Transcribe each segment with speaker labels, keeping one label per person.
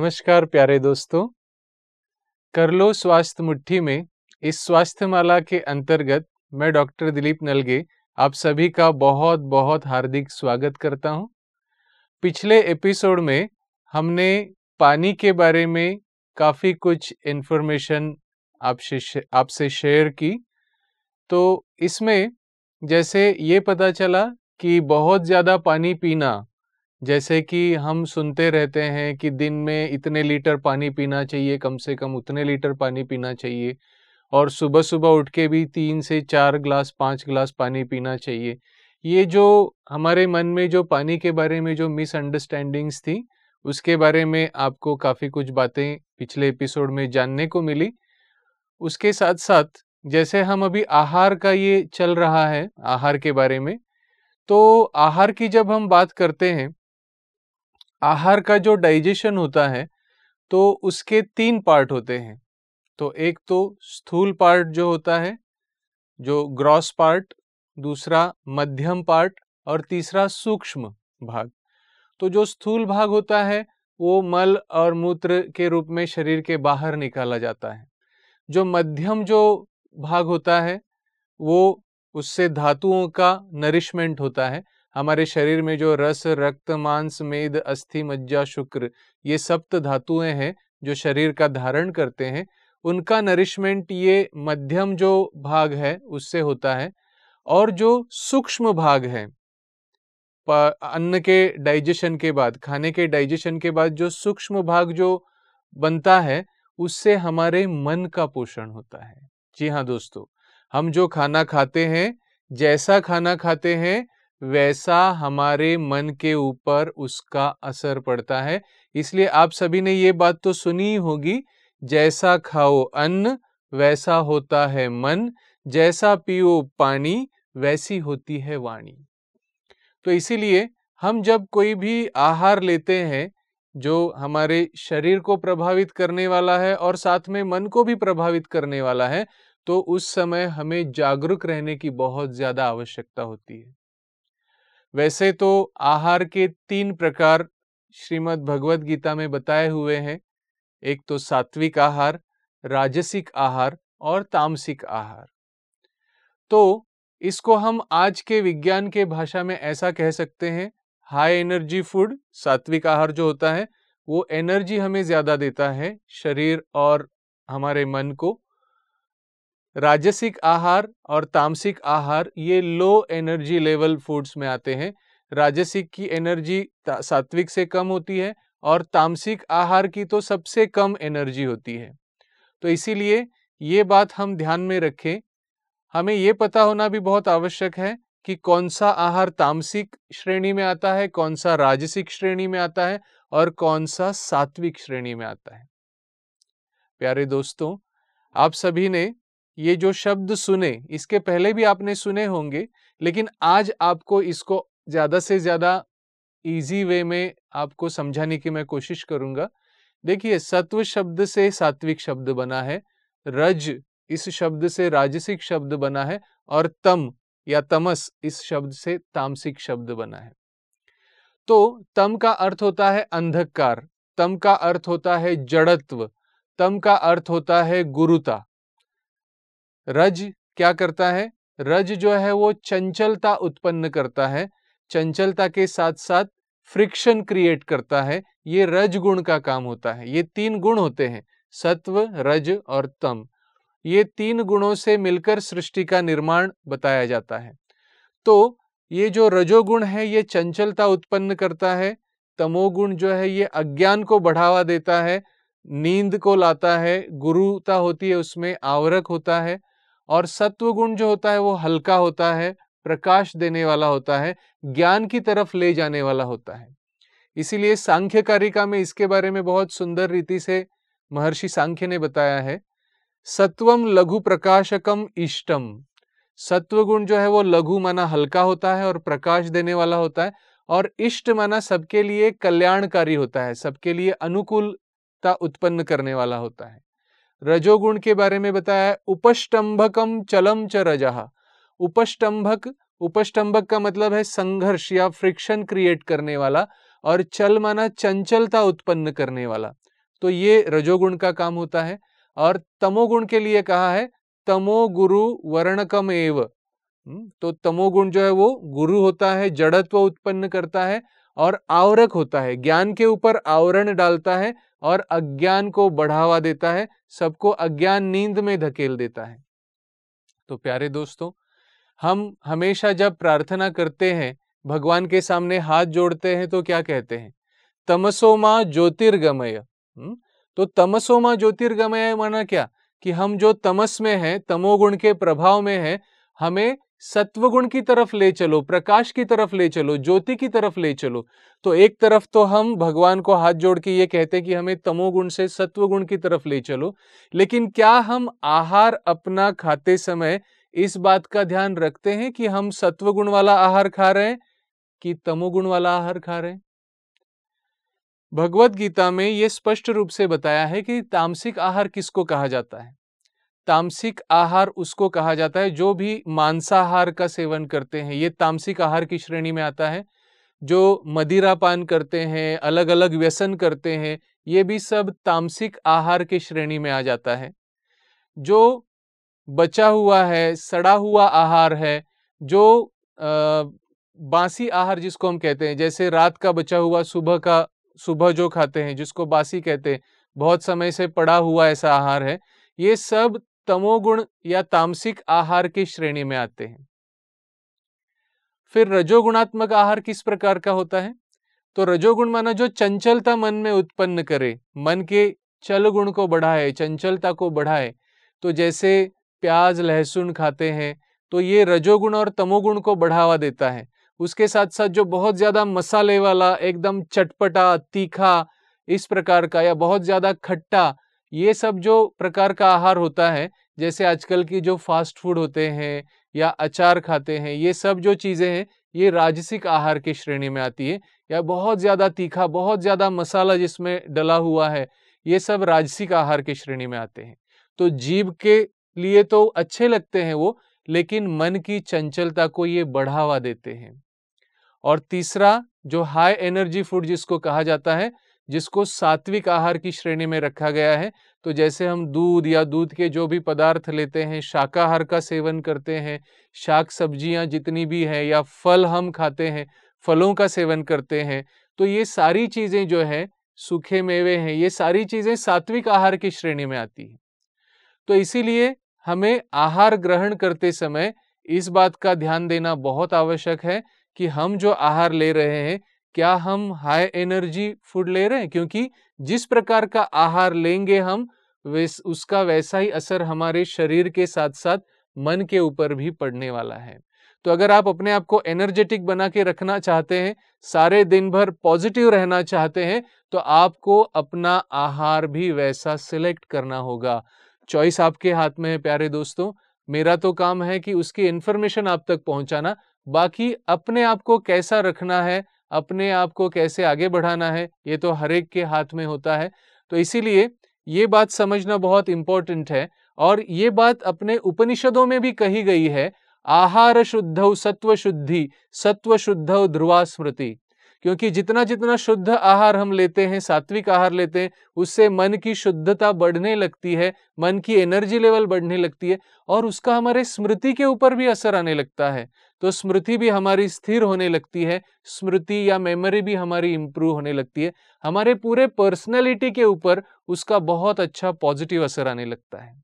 Speaker 1: नमस्कार प्यारे दोस्तों कर लो स्वास्थ्य मुट्ठी में इस स्वास्थ्य माला के अंतर्गत मैं डॉक्टर दिलीप नलगे आप सभी का बहुत बहुत हार्दिक स्वागत करता हूं। पिछले एपिसोड में हमने पानी के बारे में काफ़ी कुछ इन्फॉर्मेशन आपसे आपसे शेयर की तो इसमें जैसे ये पता चला कि बहुत ज़्यादा पानी पीना जैसे कि हम सुनते रहते हैं कि दिन में इतने लीटर पानी पीना चाहिए कम से कम उतने लीटर पानी पीना चाहिए और सुबह सुबह उठ के भी तीन से चार ग्लास पाँच ग्लास पानी पीना चाहिए ये जो हमारे मन में जो पानी के बारे में जो मिसअंडरस्टैंडिंग्स थी उसके बारे में आपको काफ़ी कुछ बातें पिछले एपिसोड में जानने को मिली उसके साथ साथ जैसे हम अभी आहार का ये चल रहा है आहार के बारे में तो आहार की जब हम बात करते हैं आहार का जो डाइजेशन होता है तो उसके तीन पार्ट होते हैं तो एक तो स्थूल पार्ट जो होता है जो ग्रॉस पार्ट दूसरा मध्यम पार्ट और तीसरा सूक्ष्म भाग तो जो स्थूल भाग होता है वो मल और मूत्र के रूप में शरीर के बाहर निकाला जाता है जो मध्यम जो भाग होता है वो उससे धातुओं का नरिशमेंट होता है हमारे शरीर में जो रस रक्त मांस मेद अस्थि मज्जा शुक्र ये सप्त धातुएं हैं जो शरीर का धारण करते हैं उनका नरिशमेंट ये मध्यम जो भाग है उससे होता है और जो सूक्ष्म भाग है अन्न के डाइजेशन के बाद खाने के डाइजेशन के बाद जो सूक्ष्म भाग जो बनता है उससे हमारे मन का पोषण होता है जी हाँ दोस्तों हम जो खाना खाते हैं जैसा खाना खाते हैं वैसा हमारे मन के ऊपर उसका असर पड़ता है इसलिए आप सभी ने ये बात तो सुनी होगी जैसा खाओ अन्न वैसा होता है मन जैसा पियो पानी वैसी होती है वाणी तो इसीलिए हम जब कोई भी आहार लेते हैं जो हमारे शरीर को प्रभावित करने वाला है और साथ में मन को भी प्रभावित करने वाला है तो उस समय हमें जागरूक रहने की बहुत ज़्यादा आवश्यकता होती है वैसे तो आहार के तीन प्रकार श्रीमद् भगवद गीता में बताए हुए हैं एक तो सात्विक आहार राजसिक आहार और तामसिक आहार तो इसको हम आज के विज्ञान के भाषा में ऐसा कह सकते हैं हाई एनर्जी फूड सात्विक आहार जो होता है वो एनर्जी हमें ज़्यादा देता है शरीर और हमारे मन को राजसिक आहार और तामसिक आहार ये लो एनर्जी लेवल फूड्स में आते हैं राजसिक की एनर्जी सात्विक से कम होती है और तामसिक आहार की तो सबसे कम एनर्जी होती है तो इसीलिए ये बात हम ध्यान में रखें हमें ये पता होना भी बहुत आवश्यक है कि कौन सा आहार तामसिक श्रेणी में आता है कौन सा राजसिक श्रेणी में आता है और कौन सा सात्विक श्रेणी में आता है प्यारे दोस्तों आप सभी ने ये जो शब्द सुने इसके पहले भी आपने सुने होंगे लेकिन आज आपको इसको ज़्यादा से ज़्यादा इजी वे में आपको समझाने की मैं कोशिश करूंगा देखिए सत्व शब्द से सात्विक शब्द बना है रज इस शब्द से राजसिक शब्द बना है और तम या तमस इस शब्द से तामसिक शब्द बना है तो तम का अर्थ होता है अंधकार तम का अर्थ होता है जड़त्व तम का अर्थ होता है गुरुता रज क्या करता है रज जो है वो चंचलता उत्पन्न करता है चंचलता के साथ साथ फ्रिक्शन क्रिएट करता है ये रज गुण का काम होता है ये तीन गुण होते हैं सत्व रज और तम ये तीन गुणों से मिलकर सृष्टि का निर्माण बताया जाता है तो ये जो रजोगुण है ये चंचलता उत्पन्न करता है तमोगुण जो है ये अज्ञान को बढ़ावा देता है नींद को लाता है गुरुता होती है उसमें आवरक होता है और सत्व गुण जो होता है वो हल्का होता है प्रकाश देने वाला होता है ज्ञान की तरफ ले जाने वाला होता है इसीलिए सांख्य कारिका में इसके बारे में बहुत सुंदर रीति से महर्षि सांख्य ने बताया है सत्वम लघु प्रकाशकम इष्टम सत्व गुण जो है वो लघु माना हल्का होता है और प्रकाश देने वाला होता है और इष्ट माना सबके लिए कल्याणकारी होता है सबके लिए अनुकूलता उत्पन्न करने वाला होता है रजोगुण के बारे में बताया है उपस्टम्भकम चलम च रजहा उपस्टम्भक उपस्टम्भक का मतलब है संघर्ष या फ्रिक्शन क्रिएट करने वाला और चल माना चंचलता उत्पन्न करने वाला तो ये रजोगुण का काम होता है और तमोगुण के लिए कहा है तमो गुरु वर्णकम एव हम्म, तो तमोगुण जो है वो गुरु होता है जड़त्व उत्पन्न करता है और आवरक होता है ज्ञान के ऊपर आवरण डालता है और अज्ञान को बढ़ावा देता है सबको अज्ञान नींद में धकेल देता है तो प्यारे दोस्तों हम हमेशा जब प्रार्थना करते हैं भगवान के सामने हाथ जोड़ते हैं तो क्या कहते हैं तमसोमा ज्योतिर्गमय हम्म, तो तमसोमा ज्योतिर्गमय माना क्या कि हम जो तमस में हैं तमोगुण के प्रभाव में हैं हमें सत्वगुण की तरफ ले चलो प्रकाश की तरफ ले चलो ज्योति की तरफ ले चलो तो एक तरफ तो हम भगवान को हाथ जोड़ के ये कहते हैं कि हमें तमोगुण से सत्वगुण की तरफ ले चलो लेकिन क्या हम आहार अपना खाते समय इस बात का ध्यान रखते हैं कि हम सत्वगुण वाला आहार खा रहे हैं कि तमोगुण वाला आहार खा रहे हैं भगवत गीता में यह स्पष्ट रूप से बताया है कि तामसिक आहार किसको कहा जाता है तामसिक आहार उसको कहा जाता है जो भी मांसाहार का सेवन करते हैं ये तामसिक आहार की श्रेणी में आता है जो मदिरा पान करते हैं अलग अलग व्यसन करते हैं ये भी सब तामसिक आहार की श्रेणी में आ जाता है जो बचा हुआ है सड़ा हुआ आहार है जो बासी आहार जिसको हम कहते हैं जैसे रात का बचा हुआ सुबह का सुबह जो खाते हैं जिसको बासी कहते हैं बहुत समय से पड़ा हुआ ऐसा आहार है ये सब तमोगुण या तामसिक आहार की श्रेणी में आते हैं फिर रजोगुणात्मक आहार किस प्रकार का होता है तो रजोगुण माना जो चंचलता मन में उत्पन्न करे मन के चल गुण को बढ़ाए चंचलता को बढ़ाए तो जैसे प्याज लहसुन खाते हैं तो ये रजोगुण और तमोगुण को बढ़ावा देता है उसके साथ साथ जो बहुत ज़्यादा मसाले वाला एकदम चटपटा तीखा इस प्रकार का या बहुत ज़्यादा खट्टा ये सब जो प्रकार का आहार होता है जैसे आजकल की जो फास्ट फूड होते हैं या अचार खाते हैं ये सब जो चीज़ें हैं ये राजसिक आहार की श्रेणी में आती है या बहुत ज़्यादा तीखा बहुत ज़्यादा मसाला जिसमें डला हुआ है ये सब राजसिक आहार की श्रेणी में आते हैं तो जीव के लिए तो अच्छे लगते हैं वो लेकिन मन की चंचलता को ये बढ़ावा देते हैं और तीसरा जो हाई एनर्जी फूड जिसको कहा जाता है जिसको सात्विक आहार की श्रेणी में रखा गया है तो जैसे हम दूध या दूध के जो भी पदार्थ लेते हैं शाकाहार का सेवन करते हैं शाक सब्जियां जितनी भी हैं या फल हम खाते हैं फलों का सेवन करते हैं तो ये सारी चीज़ें जो है सूखे मेवे हैं ये सारी चीज़ें सात्विक आहार की श्रेणी में आती हैं तो इसीलिए हमें आहार ग्रहण करते समय इस बात का ध्यान देना बहुत आवश्यक है कि हम जो आहार ले रहे हैं क्या हम हाई एनर्जी फूड ले रहे हैं क्योंकि जिस प्रकार का आहार लेंगे हम वैस, उसका वैसा ही असर हमारे शरीर के साथ साथ मन के ऊपर भी पड़ने वाला है तो अगर आप अपने आप को एनर्जेटिक बना के रखना चाहते हैं सारे दिन भर पॉजिटिव रहना चाहते हैं तो आपको अपना आहार भी वैसा सिलेक्ट करना होगा चॉइस आपके हाथ में है प्यारे दोस्तों मेरा तो काम है कि उसकी इन्फॉर्मेशन आप तक पहुंचाना बाकी अपने आप को कैसा रखना है अपने आप को कैसे आगे बढ़ाना है ये तो हर एक के हाथ में होता है तो इसीलिए ये बात समझना बहुत इम्पोर्टेंट है और ये बात अपने उपनिषदों में भी कही गई है आहार शुद्ध सत्व शुद्धि सत्व शुद्ध ध्रुवा स्मृति क्योंकि जितना जितना शुद्ध आहार हम लेते हैं सात्विक आहार लेते हैं उससे मन की शुद्धता बढ़ने लगती है मन की एनर्जी लेवल बढ़ने लगती है और उसका हमारे स्मृति के ऊपर भी असर आने लगता है तो स्मृति भी हमारी स्थिर होने लगती है स्मृति या मेमोरी भी हमारी इम्प्रूव होने लगती है हमारे पूरे पर्सनैलिटी के ऊपर उसका बहुत अच्छा पॉजिटिव असर आने लगता है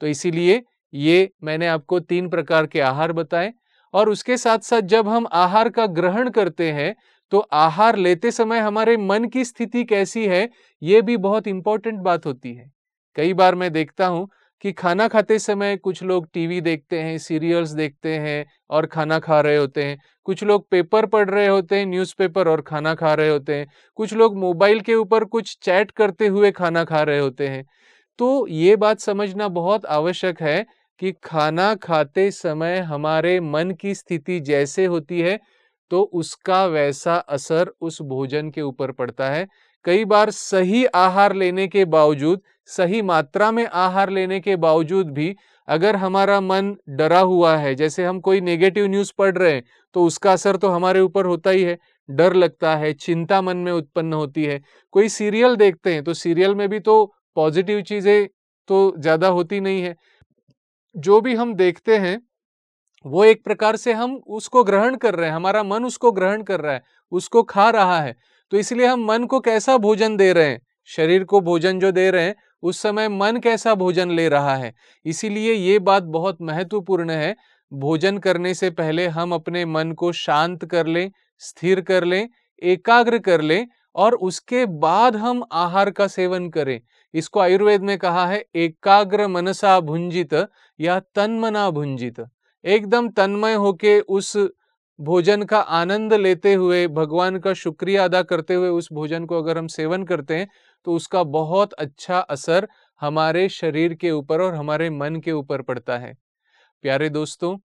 Speaker 1: तो इसीलिए ये मैंने आपको तीन प्रकार के आहार बताए और उसके साथ साथ जब हम आहार का ग्रहण करते हैं तो आहार लेते समय हमारे मन की स्थिति कैसी है ये भी बहुत इंपॉर्टेंट बात होती है कई बार मैं देखता हूं कि खाना खाते समय कुछ लोग टीवी देखते हैं सीरियल्स देखते हैं और खाना खा रहे होते हैं कुछ लोग पेपर पढ़ रहे होते हैं न्यूज़पेपर और खाना खा रहे होते हैं कुछ लोग मोबाइल के ऊपर कुछ चैट करते हुए खाना खा रहे होते हैं तो ये बात समझना बहुत आवश्यक है कि खाना खाते समय हमारे मन की स्थिति जैसे होती है तो उसका वैसा असर उस भोजन के ऊपर पड़ता है कई बार सही आहार लेने के बावजूद सही मात्रा में आहार लेने के बावजूद भी अगर हमारा मन डरा हुआ है जैसे हम कोई नेगेटिव न्यूज़ पढ़ रहे हैं तो उसका असर तो हमारे ऊपर होता ही है डर लगता है चिंता मन में उत्पन्न होती है कोई सीरियल देखते हैं तो सीरियल में भी तो पॉजिटिव चीज़ें तो ज़्यादा होती नहीं है जो भी हम देखते हैं वो एक प्रकार से हम उसको ग्रहण कर रहे हैं हमारा मन उसको ग्रहण कर रहा है उसको खा रहा है तो इसलिए हम मन को कैसा भोजन दे रहे हैं शरीर को भोजन जो दे रहे हैं उस समय मन कैसा भोजन ले रहा है इसीलिए ये बात बहुत महत्वपूर्ण है भोजन करने से पहले हम अपने मन को शांत कर लें स्थिर कर लें एकाग्र कर लें और उसके बाद हम आहार का सेवन करें इसको आयुर्वेद में कहा है एकाग्र मनसा भुंजित या तन्मना भुंजित एकदम तन्मय होके उस भोजन का आनंद लेते हुए भगवान का शुक्रिया अदा करते हुए उस भोजन को अगर हम सेवन करते हैं तो उसका बहुत अच्छा असर हमारे शरीर के ऊपर और हमारे मन के ऊपर पड़ता है प्यारे दोस्तों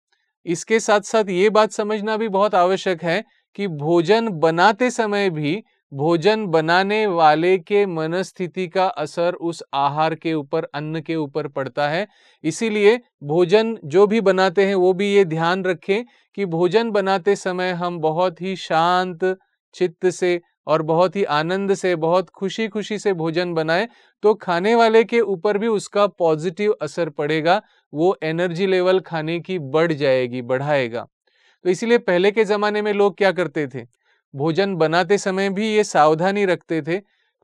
Speaker 1: इसके साथ साथ ये बात समझना भी बहुत आवश्यक है कि भोजन बनाते समय भी भोजन बनाने वाले के मनस्थिति का असर उस आहार के ऊपर अन्न के ऊपर पड़ता है इसीलिए भोजन जो भी बनाते हैं वो भी ये ध्यान रखें कि भोजन बनाते समय हम बहुत ही शांत चित्त से और बहुत ही आनंद से बहुत खुशी खुशी से भोजन बनाए तो खाने वाले के ऊपर भी उसका पॉजिटिव असर पड़ेगा वो एनर्जी लेवल खाने की बढ़ जाएगी बढ़ाएगा तो इसलिए पहले के ज़माने में लोग क्या करते थे भोजन बनाते समय भी ये सावधानी रखते थे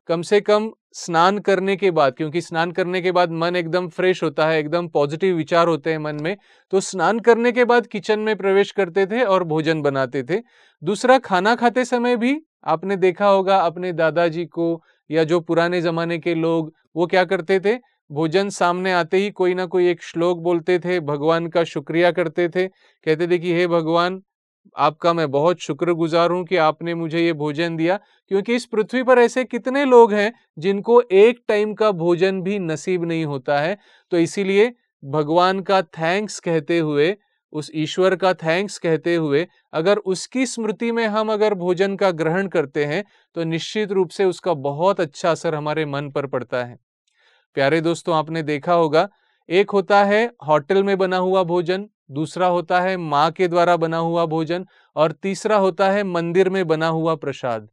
Speaker 1: कम से कम स्नान करने के बाद क्योंकि स्नान करने के बाद मन एकदम फ्रेश होता है एकदम पॉजिटिव विचार होते हैं मन में तो स्नान करने के बाद किचन में प्रवेश करते थे और भोजन बनाते थे दूसरा खाना खाते समय भी आपने देखा होगा अपने दादाजी को या जो पुराने जमाने के लोग वो क्या करते थे भोजन सामने आते ही कोई ना कोई एक श्लोक बोलते थे भगवान का शुक्रिया करते थे कहते थे कि हे भगवान आपका मैं बहुत शुक्रगुजार हूं कि आपने मुझे ये भोजन दिया क्योंकि इस पृथ्वी पर ऐसे कितने लोग हैं जिनको एक टाइम का भोजन भी नसीब नहीं होता है तो इसीलिए भगवान का थैंक्स कहते हुए उस ईश्वर का थैंक्स कहते हुए अगर उसकी स्मृति में हम अगर भोजन का ग्रहण करते हैं तो निश्चित रूप से उसका बहुत अच्छा असर हमारे मन पर पड़ता है प्यारे दोस्तों आपने देखा होगा एक होता है होटल में बना हुआ भोजन दूसरा होता है माँ के द्वारा बना हुआ भोजन और तीसरा होता है मंदिर में बना हुआ प्रसाद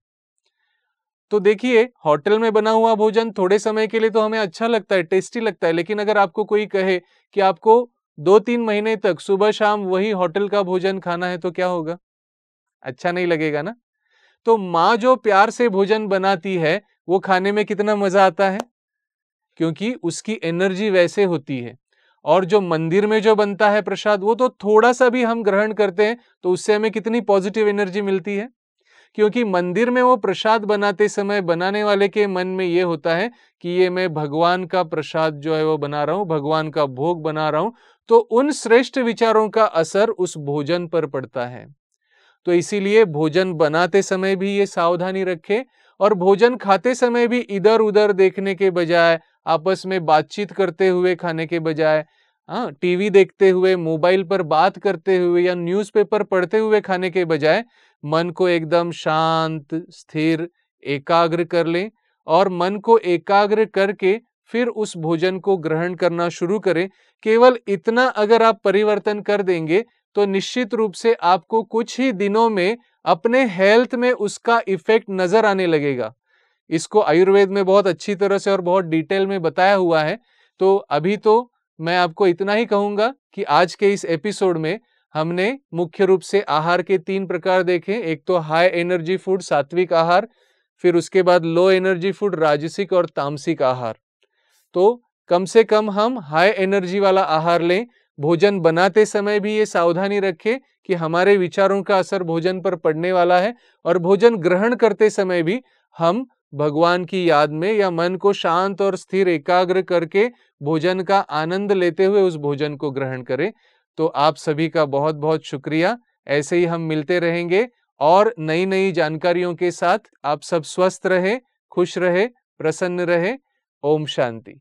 Speaker 1: तो देखिए होटल में बना हुआ भोजन थोड़े समय के लिए तो हमें अच्छा लगता है टेस्टी लगता है लेकिन अगर आपको कोई कहे कि आपको दो तीन महीने तक सुबह शाम वही होटल का भोजन खाना है तो क्या होगा अच्छा नहीं लगेगा ना तो माँ जो प्यार से भोजन बनाती है वो खाने में कितना मजा आता है क्योंकि उसकी एनर्जी वैसे होती है और जो मंदिर में जो बनता है प्रसाद वो तो थोड़ा सा भी हम ग्रहण करते हैं तो उससे हमें कितनी पॉजिटिव एनर्जी मिलती है क्योंकि मंदिर में वो प्रसाद बनाते समय बनाने वाले के मन में ये होता है कि ये मैं भगवान का प्रसाद जो है वो बना रहा हूँ भगवान का भोग बना रहा हूँ तो उन श्रेष्ठ विचारों का असर उस भोजन पर पड़ता है तो इसीलिए भोजन बनाते समय भी ये सावधानी रखें और भोजन खाते समय भी इधर उधर देखने के बजाय आपस में बातचीत करते हुए खाने के बजाय हाँ टीवी देखते हुए मोबाइल पर बात करते हुए या न्यूज़पेपर पढ़ते हुए खाने के बजाय मन को एकदम शांत स्थिर एकाग्र कर लें और मन को एकाग्र करके फिर उस भोजन को ग्रहण करना शुरू करें केवल इतना अगर आप परिवर्तन कर देंगे तो निश्चित रूप से आपको कुछ ही दिनों में अपने हेल्थ में उसका इफेक्ट नजर आने लगेगा इसको आयुर्वेद में बहुत अच्छी तरह से और बहुत डिटेल में बताया हुआ है तो अभी तो मैं आपको इतना ही कहूंगा कि आज के इस एपिसोड में हमने मुख्य रूप से आहार के तीन प्रकार देखे एक तो हाई एनर्जी फूड सात्विक आहार फिर उसके बाद लो एनर्जी फूड राजसिक और तामसिक आहार तो कम से कम हम हाई एनर्जी वाला आहार लें भोजन बनाते समय भी ये सावधानी रखें कि हमारे विचारों का असर भोजन पर पड़ने वाला है और भोजन ग्रहण करते समय भी हम भगवान की याद में या मन को शांत और स्थिर एकाग्र करके भोजन का आनंद लेते हुए उस भोजन को ग्रहण करें तो आप सभी का बहुत बहुत शुक्रिया ऐसे ही हम मिलते रहेंगे और नई नई जानकारियों के साथ आप सब स्वस्थ रहे खुश रहे प्रसन्न रहे ओम शांति